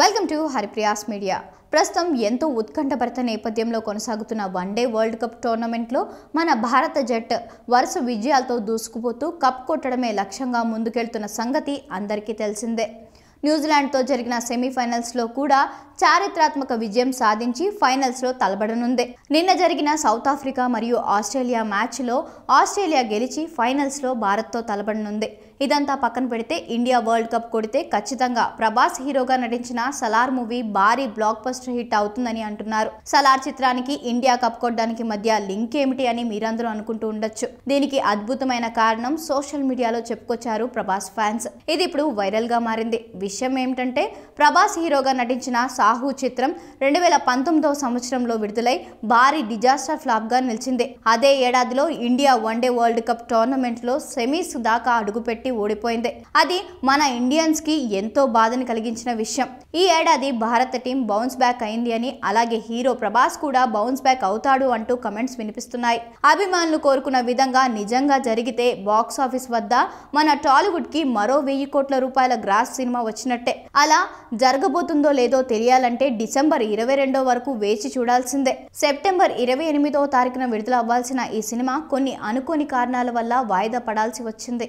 welcome to Haripriya's media ప్రస్తుతం ఎంతో ఉత్కంఠభరిత నేపథ్యంలో కొనసాగుతున్న వన్డే వరల్డ్ కప్ టోర్నమెంట్లో మన భారత జట్ వరుస విజయాలతో దూసుకుపోతూ కప్ కొట్టడమే లక్ష్యంగా ముందుకెళ్తున్న సంగతి అందరికీ తెలిసిందే న్యూజిలాండ్తో జరిగిన సెమీఫైనల్స్లో కూడా చారిత్రాత్మక విజయం సాధించి ఫైనల్స్లో తలబడనుంది నిన్న జరిగిన సౌత్ ఆఫ్రికా మరియు ఆస్ట్రేలియా మ్యాచ్లో ఆస్ట్రేలియా గెలిచి ఫైనల్స్లో భారత్తో తలబడనుంది ఇదంతా పక్కన పెడితే ఇండియా వరల్డ్ కప్ కొడితే ఖచ్చితంగా ప్రభాస్ హీరోగా నటించిన సలార్ మూవీ భారీ బ్లాక్ బస్టర్ హిట్ అవుతుందని అంటున్నారు సలార్ చిత్రానికి ఇండియా కప్ కొట్టడానికి మధ్య లింక్ ఏమిటి అని మీరందరూ అనుకుంటూ ఉండొచ్చు దీనికి అద్భుతమైన కారణం సోషల్ మీడియాలో చెప్పుకొచ్చారు ప్రభాస్ ఫ్యాన్స్ ఇది ఇప్పుడు వైరల్ గా మారింది విషయం ఏమిటంటే ప్రభాస్ హీరోగా నటించిన సాహు చిత్రం రెండు వేల పంతొమ్మిదవ సంవత్సరంలో విడుదలై భారీ డిజాస్టర్ ఫ్లాప్గా నిలిచింది అదే ఏడాదిలో ఇండియా వన్డే వరల్డ్ కప్ టోర్నమెంట్లో సెమీస్ దాకా అడుగుపెట్టి ఓడిపోయింది అది మన ఇండియన్స్కి ఎంతో బాధని కలిగించిన విషయం ఈ ఏడాది భారత టీం బౌన్స్ బ్యాక్ అయింది అని అలాగే హీరో ప్రభాస్ కూడా బౌన్స్ బ్యాక్ అవుతాడు అంటూ కమెంట్స్ వినిపిస్తున్నాయి అభిమానులు కోరుకున్న విధంగా నిజంగా జరిగితే బాక్స్ ఆఫీస్ వద్ద మన టాలీవుడ్ కి మరో వెయ్యి కోట్ల రూపాయల గ్రాస్ సినిమా వచ్చినట్టే అలా జరగబోతుందో లేదో తెలియదు చేయాలంటే డిసెంబర్ ఇరవై రెండో వరకు వేచి చూడాల్సిందే సెప్టెంబర్ ఇరవై ఎనిమిదో తారీఖున విడుదల అవ్వాల్సిన ఈ సినిమా కొన్ని అనుకోని కారణాల వల్ల వాయిదా పడాల్సి వచ్చింది